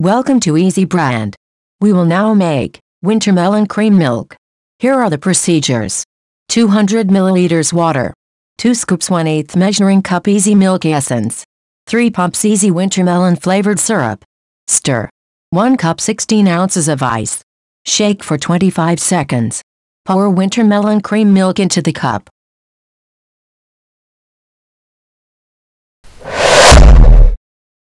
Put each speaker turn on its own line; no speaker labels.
Welcome to Easy Brand. We will now make winter melon cream milk. Here are the procedures. 200 milliliters water. 2 scoops 1 8 measuring cup easy milk essence. 3 pumps easy winter melon flavored syrup. Stir. 1 cup 16 ounces of ice. Shake for 25 seconds. Pour winter melon cream milk into the cup.